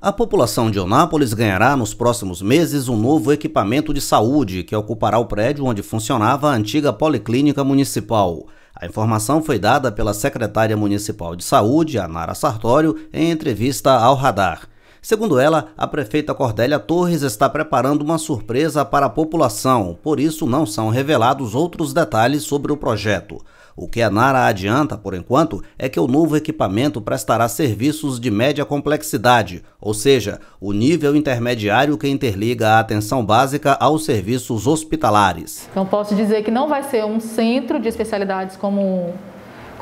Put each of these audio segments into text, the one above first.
A população de Onápolis ganhará nos próximos meses um novo equipamento de saúde que ocupará o prédio onde funcionava a antiga Policlínica Municipal. A informação foi dada pela secretária municipal de saúde, Anara Sartório, em entrevista ao Radar. Segundo ela, a prefeita Cordélia Torres está preparando uma surpresa para a população, por isso não são revelados outros detalhes sobre o projeto. O que a Nara adianta, por enquanto, é que o novo equipamento prestará serviços de média complexidade, ou seja, o nível intermediário que interliga a atenção básica aos serviços hospitalares. Então posso dizer que não vai ser um centro de especialidades como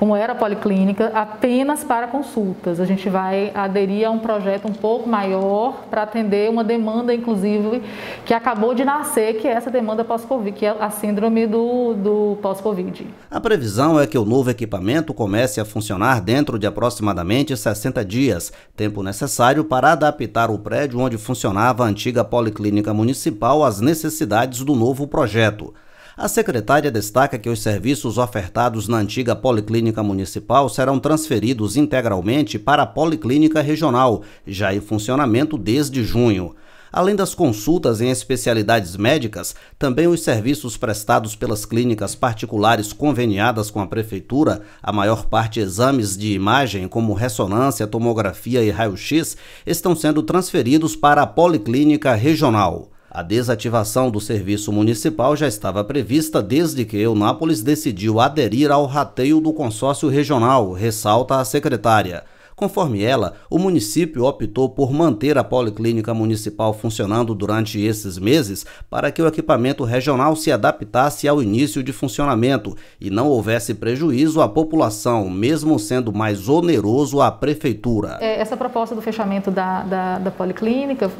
como era a policlínica, apenas para consultas. A gente vai aderir a um projeto um pouco maior para atender uma demanda, inclusive, que acabou de nascer, que é essa demanda pós-Covid, que é a síndrome do, do pós-Covid. A previsão é que o novo equipamento comece a funcionar dentro de aproximadamente 60 dias, tempo necessário para adaptar o prédio onde funcionava a antiga policlínica municipal às necessidades do novo projeto. A secretária destaca que os serviços ofertados na antiga Policlínica Municipal serão transferidos integralmente para a Policlínica Regional, já em funcionamento desde junho. Além das consultas em especialidades médicas, também os serviços prestados pelas clínicas particulares conveniadas com a Prefeitura, a maior parte exames de imagem, como ressonância, tomografia e raio-x, estão sendo transferidos para a Policlínica Regional. A desativação do serviço municipal já estava prevista desde que Eunápolis decidiu aderir ao rateio do consórcio regional, ressalta a secretária. Conforme ela, o município optou por manter a policlínica municipal funcionando durante esses meses para que o equipamento regional se adaptasse ao início de funcionamento e não houvesse prejuízo à população, mesmo sendo mais oneroso à prefeitura. É, essa proposta do fechamento da, da, da policlínica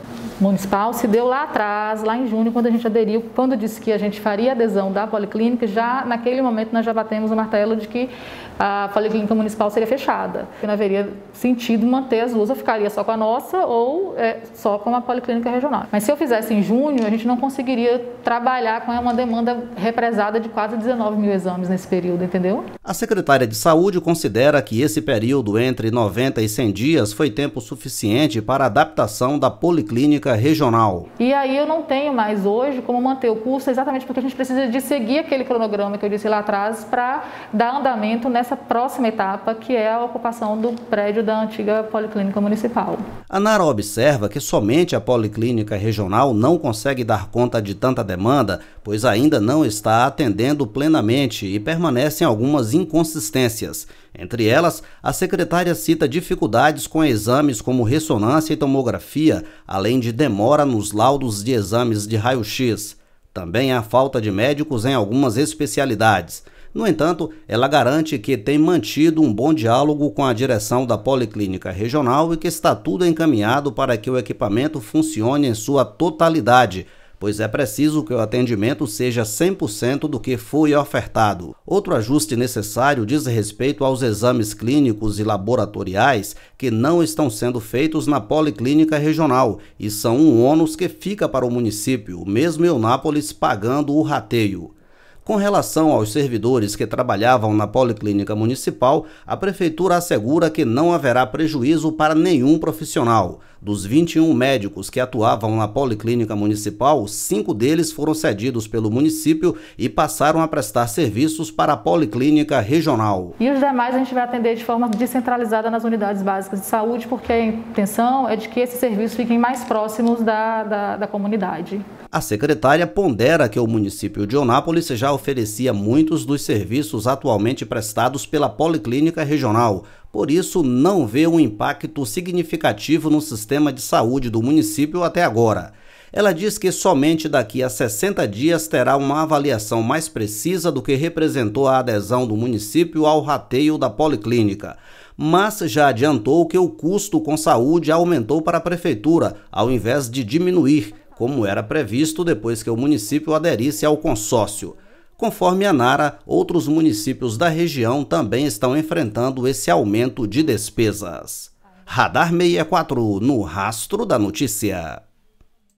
municipal se deu lá atrás, lá em junho, quando a gente aderiu, quando disse que a gente faria adesão da policlínica, já naquele momento nós já batemos o martelo de que a policlínica municipal seria fechada, que não haveria sentido manter as duas, ficaria só com a nossa ou é, só com a policlínica regional. Mas se eu fizesse em junho, a gente não conseguiria trabalhar com uma demanda represada de quase 19 mil exames nesse período, entendeu? A secretária de Saúde considera que esse período entre 90 e 100 dias foi tempo suficiente para a adaptação da policlínica regional. E aí eu não tenho mais hoje como manter o curso, exatamente porque a gente precisa de seguir aquele cronograma que eu disse lá atrás para dar andamento nessa próxima etapa, que é a ocupação do prédio da antiga Policlínica Municipal. A Nara observa que somente a Policlínica Regional não consegue dar conta de tanta demanda, pois ainda não está atendendo plenamente e permanecem algumas inconsistências. Entre elas, a secretária cita dificuldades com exames como ressonância e tomografia, além de demora nos laudos de exames de raio-x. Também há falta de médicos em algumas especialidades. No entanto, ela garante que tem mantido um bom diálogo com a direção da Policlínica Regional e que está tudo encaminhado para que o equipamento funcione em sua totalidade pois é preciso que o atendimento seja 100% do que foi ofertado. Outro ajuste necessário diz respeito aos exames clínicos e laboratoriais que não estão sendo feitos na Policlínica Regional e são um ônus que fica para o município, mesmo Eunápolis pagando o rateio. Com relação aos servidores que trabalhavam na Policlínica Municipal, a Prefeitura assegura que não haverá prejuízo para nenhum profissional. Dos 21 médicos que atuavam na Policlínica Municipal, cinco deles foram cedidos pelo município e passaram a prestar serviços para a Policlínica Regional. E os demais a gente vai atender de forma descentralizada nas unidades básicas de saúde, porque a intenção é de que esses serviços fiquem mais próximos da, da, da comunidade. A secretária pondera que o município de Onápolis já oferecia muitos dos serviços atualmente prestados pela Policlínica Regional por isso não vê um impacto significativo no sistema de saúde do município até agora. Ela diz que somente daqui a 60 dias terá uma avaliação mais precisa do que representou a adesão do município ao rateio da policlínica. Mas já adiantou que o custo com saúde aumentou para a prefeitura, ao invés de diminuir, como era previsto depois que o município aderisse ao consórcio. Conforme a Nara, outros municípios da região também estão enfrentando esse aumento de despesas. Radar 64, no rastro da notícia.